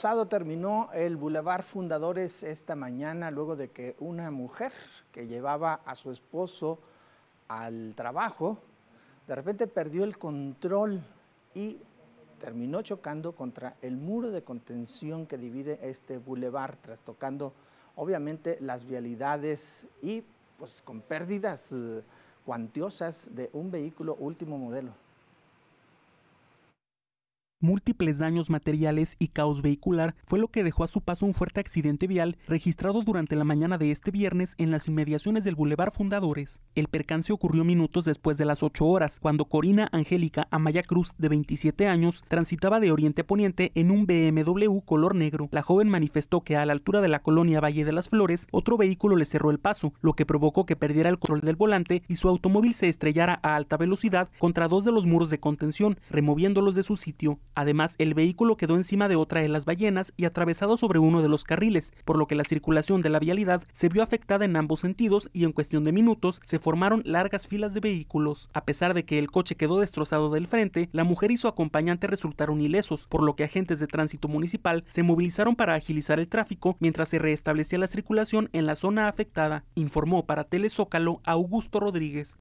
pasado terminó el Boulevard Fundadores esta mañana luego de que una mujer que llevaba a su esposo al trabajo de repente perdió el control y terminó chocando contra el muro de contención que divide este bulevar, trastocando obviamente las vialidades y pues con pérdidas eh, cuantiosas de un vehículo último modelo múltiples daños materiales y caos vehicular fue lo que dejó a su paso un fuerte accidente vial registrado durante la mañana de este viernes en las inmediaciones del Boulevard Fundadores. El percance ocurrió minutos después de las 8 horas, cuando Corina Angélica Amaya Cruz, de 27 años, transitaba de oriente a poniente en un BMW color negro. La joven manifestó que a la altura de la colonia Valle de las Flores, otro vehículo le cerró el paso, lo que provocó que perdiera el control del volante y su automóvil se estrellara a alta velocidad contra dos de los muros de contención, removiéndolos de su sitio. Además, el vehículo quedó encima de otra de las ballenas y atravesado sobre uno de los carriles, por lo que la circulación de la vialidad se vio afectada en ambos sentidos y en cuestión de minutos se formaron largas filas de vehículos. A pesar de que el coche quedó destrozado del frente, la mujer y su acompañante resultaron ilesos, por lo que agentes de tránsito municipal se movilizaron para agilizar el tráfico mientras se restablecía la circulación en la zona afectada, informó para Telezócalo Augusto Rodríguez.